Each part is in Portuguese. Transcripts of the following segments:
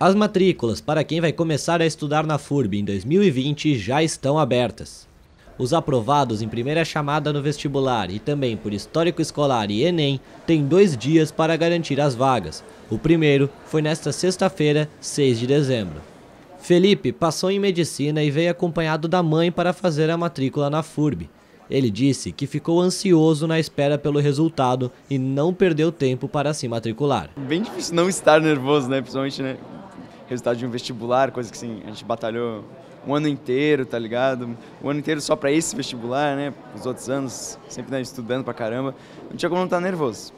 As matrículas para quem vai começar a estudar na FURB em 2020 já estão abertas. Os aprovados em primeira chamada no vestibular e também por histórico escolar e Enem têm dois dias para garantir as vagas. O primeiro foi nesta sexta-feira, 6 de dezembro. Felipe passou em medicina e veio acompanhado da mãe para fazer a matrícula na FURB. Ele disse que ficou ansioso na espera pelo resultado e não perdeu tempo para se matricular. Bem difícil não estar nervoso, né? Principalmente né? resultado de um vestibular, coisa que assim, a gente batalhou um ano inteiro, tá ligado? O ano inteiro só para esse vestibular, né? Os outros anos, sempre né, estudando pra caramba. Não tinha como não estar tá nervoso.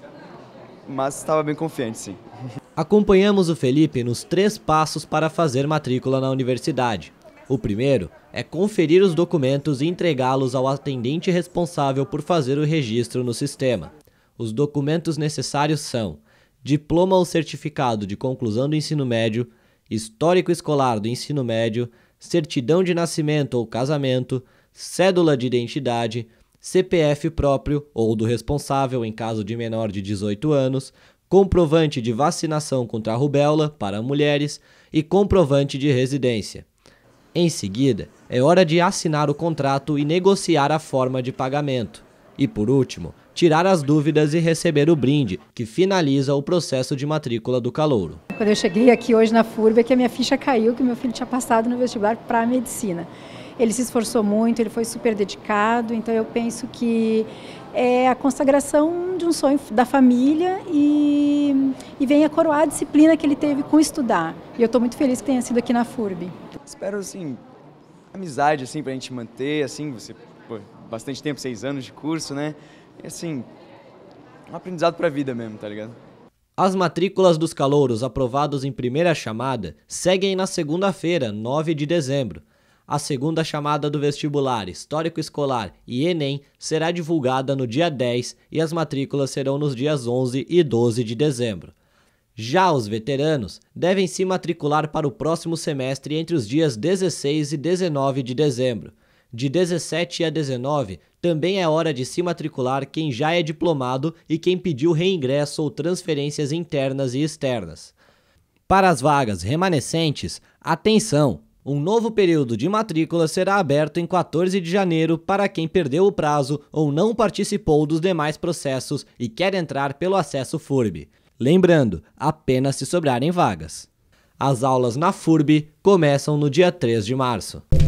Mas estava bem confiante, sim. Acompanhamos o Felipe nos três passos para fazer matrícula na universidade. O primeiro é conferir os documentos e entregá-los ao atendente responsável por fazer o registro no sistema. Os documentos necessários são diploma ou certificado de conclusão do ensino médio, histórico escolar do ensino médio, certidão de nascimento ou casamento, cédula de identidade, CPF próprio ou do responsável em caso de menor de 18 anos, comprovante de vacinação contra a rubéola para mulheres e comprovante de residência. Em seguida, é hora de assinar o contrato e negociar a forma de pagamento. E por último, tirar as dúvidas e receber o brinde, que finaliza o processo de matrícula do calouro. Quando eu cheguei aqui hoje na FURB, é que a minha ficha caiu, que meu filho tinha passado no vestibular para medicina. Ele se esforçou muito, ele foi super dedicado, então eu penso que é a consagração de um sonho da família e, e vem a coroar a disciplina que ele teve com estudar. E eu estou muito feliz que tenha sido aqui na FURB. Espero, assim, amizade, assim, para a gente manter, assim, você, pô, bastante tempo, seis anos de curso, né? É assim, um aprendizado para a vida mesmo, tá ligado? As matrículas dos calouros aprovados em primeira chamada seguem na segunda-feira, 9 de dezembro. A segunda chamada do vestibular Histórico Escolar e Enem será divulgada no dia 10 e as matrículas serão nos dias 11 e 12 de dezembro. Já os veteranos devem se matricular para o próximo semestre entre os dias 16 e 19 de dezembro, de 17 a 19, também é hora de se matricular quem já é diplomado e quem pediu reingresso ou transferências internas e externas. Para as vagas remanescentes, atenção! Um novo período de matrícula será aberto em 14 de janeiro para quem perdeu o prazo ou não participou dos demais processos e quer entrar pelo acesso FURB. Lembrando, apenas se sobrarem vagas. As aulas na FURB começam no dia 3 de março.